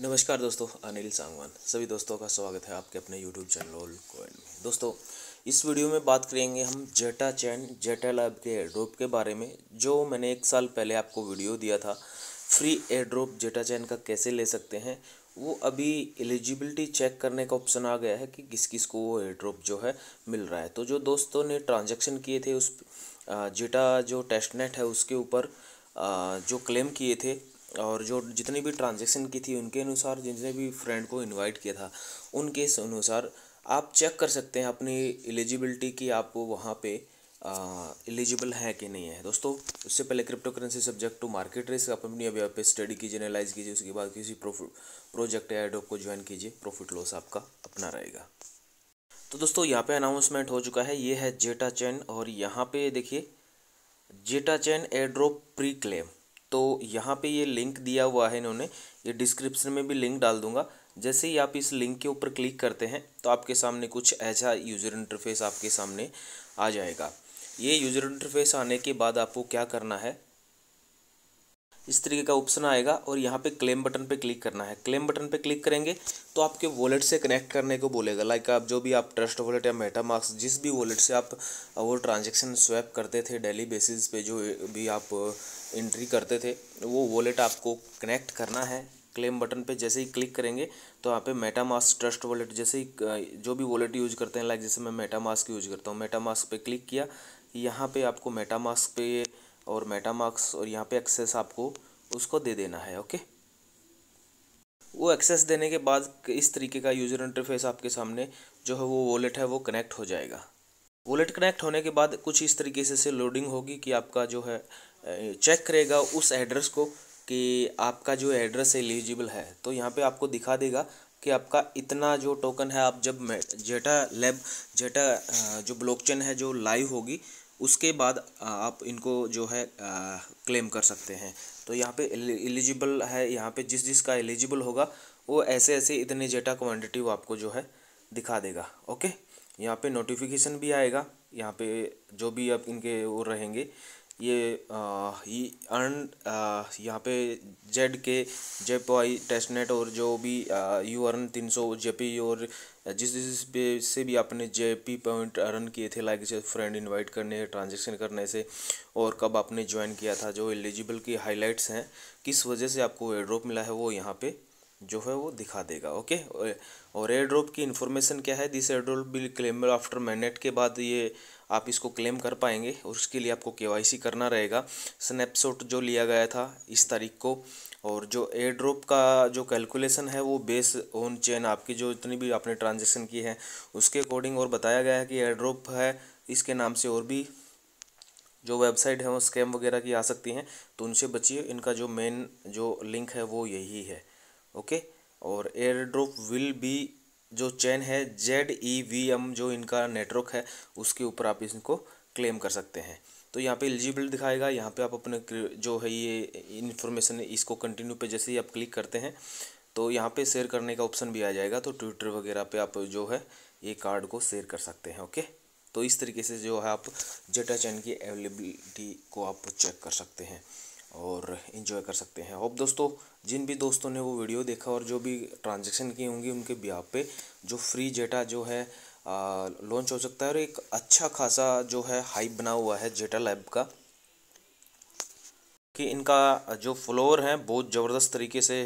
नमस्कार दोस्तों अनिल सांगवान सभी दोस्तों का स्वागत है आपके अपने यूट्यूब चैनल ओल्ड कोयल में दोस्तों इस वीडियो में बात करेंगे हम जेटा चैन जेटा लैब के एयरड्रॉप के बारे में जो मैंने एक साल पहले आपको वीडियो दिया था फ्री एयरड्रॉप जेटा चैन का कैसे ले सकते हैं वो अभी एलिजिबिलिटी चेक करने का ऑप्शन आ गया है कि किस किस को वो एयरड्रॉप जो है मिल रहा है तो जो दोस्तों ने ट्रांजेक्शन किए थे उस जेटा जो टेस्ट नेट है उसके ऊपर जो क्लेम किए थे और जो जितनी भी ट्रांजेक्शन की थी उनके अनुसार जितने भी फ्रेंड को इनवाइट किया था उनके अनुसार आप चेक कर सकते हैं अपनी एलिजिबिलिटी की आप वहाँ पे एलिजिबल है कि नहीं है दोस्तों उससे पहले cryptocurrency subject to market risk आप अपनी अभी पे स्टडी कीजिए एनालाइज कीजिए उसके बाद किसी प्रोजेक्ट या एडोप को ज्वाइन कीजिए प्रॉफिट लॉस आपका अपना रहेगा तो दोस्तों यहाँ पे अनाउंसमेंट हो चुका है ये है जेटा चैन और यहाँ पे देखिए Zeta chain airdrop pre claim तो यहाँ पे ये लिंक दिया हुआ है इन्होंने ये डिस्क्रिप्शन में भी लिंक डाल दूंगा जैसे ही आप इस लिंक के ऊपर क्लिक करते हैं तो आपके सामने कुछ ऐसा यूज़र इंटरफेस आपके सामने आ जाएगा ये यूज़र इंटरफेस आने के बाद आपको क्या करना है इस तरीके का ऑप्शन आएगा और यहाँ पे क्लेम बटन पे क्लिक करना है क्लेम बटन पे क्लिक करेंगे तो आपके वॉलेट से कनेक्ट करने को बोलेगा लाइक आप जो भी आप ट्रस्ट वॉलेट या मेटा मार्क्स जिस भी वॉलेट से आप वो ट्रांजेक्शन स्वैप करते थे डेली बेसिस पे जो भी आप एंट्री करते थे वो वॉलेट आपको कनेक्ट करना है क्लेम बटन पे जैसे ही क्लिक करेंगे तो यहाँ पे मेटामास्क ट्रस्ट वॉलेट जैसे ही जो भी वॉलेट यूज करते हैं लाइक जैसे मैं मेटामास्क यूज करता हूँ मेटामास्क पे क्लिक किया यहाँ पे आपको मेटामास्क पे और मेटामार्क्स और यहाँ पे एक्सेस आपको उसको दे देना है ओके वो एक्सेस देने के बाद इस तरीके का यूज़र इंटरफेस आपके सामने जो है वो वॉलेट है वो कनेक्ट हो जाएगा वॉलेट कनेक्ट होने के बाद कुछ इस तरीके से से लोडिंग होगी कि आपका जो है चेक करेगा उस एड्रेस को कि आपका जो एड्रेस एलिजिबल है तो यहाँ पे आपको दिखा देगा कि आपका इतना जो टोकन है आप जब जेटा लैब जेटा जो ब्लॉकचेन है जो लाइव होगी उसके बाद आप इनको जो है क्लेम कर सकते हैं तो यहाँ पे एलिजिबल है यहाँ पे जिस जिस का एलिजिबल होगा वो ऐसे ऐसे इतने जेटा क्वान्टिटी आपको जो है दिखा देगा ओके यहाँ पे नोटिफिकेशन भी आएगा यहाँ पे जो भी आप इनके वो रहेंगे ये अर्न यहाँ पे जेड के जेप वाई टेस्टनेट और जो भी यू अर्न तीन सौ जे पी और जिस जिस पे से भी आपने जे पी पॉइंट अर्न किए थे लाइक जैसे फ्रेंड इनवाइट करने ट्रांजेक्शन करने से और कब आपने ज्वाइन किया था जो एलिजिबल की हाईलाइट्स हैं किस वजह से आपको एड्रॉप मिला है वो यहाँ पे जो है वो दिखा देगा ओके और एयर ड्रॉप की इन्फॉर्मेशन क्या है this airdrop will claim after mainnet के बाद ये आप इसको क्लेम कर पाएंगे और उसके लिए आपको के करना रहेगा स्नैपशॉट जो लिया गया था इस तारीख को और जो एयर ड्रॉप का जो कैलकुलेशन है वो बेस ऑन चेन आपकी जो इतनी भी आपने ट्रांजेक्शन की है उसके अकॉर्डिंग और बताया गया है कि एयर ड्रॉप है इसके नाम से और भी जो वेबसाइट है वो स्कैम वगैरह की आ सकती हैं तो उनसे बचिए इनका जो मेन जो लिंक है वो यही है ओके और एयर ड्रॉप विल बी जो चैन है जेड ई वी एम जो इनका नेटवर्क है उसके ऊपर आप इनको क्लेम कर सकते हैं तो यहाँ पे एलिजिबल दिखाएगा यहाँ पे आप अपने जो है ये इन्फॉर्मेशन इसको कंटिन्यू पे जैसे ही आप क्लिक करते हैं तो यहाँ पे शेयर करने का ऑप्शन भी आ जाएगा तो ट्विटर वगैरह पे आप जो है ये कार्ड को शेयर कर सकते हैं ओके तो इस तरीके से जो है आप जेटा चैन की अवेलेबिलिटी को आप चेक कर सकते हैं और इन्जॉय कर सकते हैं होप दोस्तों जिन भी दोस्तों ने वो वीडियो देखा और जो भी ट्रांजेक्शन किए होंगे उनके ब्याह पे जो फ्री जेटा जो है लॉन्च हो सकता है और एक अच्छा खासा जो है हाइप बना हुआ है जेटा लैब का कि इनका जो फ्लोर है बहुत ज़बरदस्त तरीके से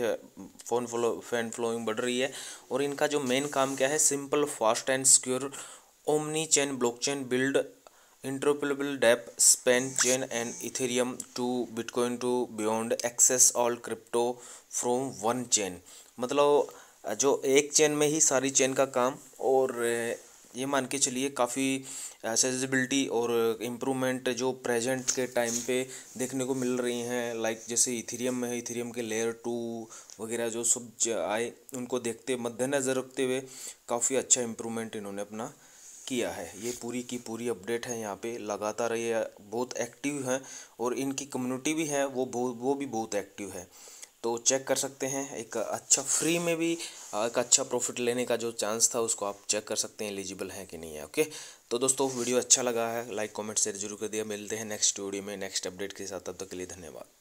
फोन फ्लो फैन फ्लोइंग बढ़ रही है और इनका जो मेन काम क्या है simple fast and secure omni chain block build interoperable dApp span chain and ethereum to bitcoin to beyond access all crypto from one chain मतलब जो एक चेन में ही सारी चेन का काम और ये मान के चलिए काफ़ी एसेसिबिलिटी और इम्प्रूवमेंट जो प्रेजेंट के टाइम पे देखने को मिल रही हैं लाइक जैसे इथेरियम में है इथेरियम के लेयर टू वगैरह जो सब आए उनको देखते मद्देनज़र रखते हुए काफ़ी अच्छा इम्प्रूवमेंट इन्होंने अपना किया है ये पूरी की पूरी अपडेट है यहाँ पे लगातार ये बहुत एक्टिव हैं और इनकी कम्युनिटी भी है वो बहुत वो भी बहुत एक्टिव है तो चेक कर सकते हैं एक अच्छा फ्री में भी एक अच्छा प्रॉफिट लेने का जो चांस था उसको आप चेक कर सकते हैं एलिजिबल है कि नहीं है ओके तो दोस्तों वीडियो अच्छा लगा है लाइक कॉमेंट शेयर जरूर कर दिया मिलते हैं नेक्स्ट वीडियो में नेक्स्ट अपडेट के साथ तब तक के लिए धन्यवाद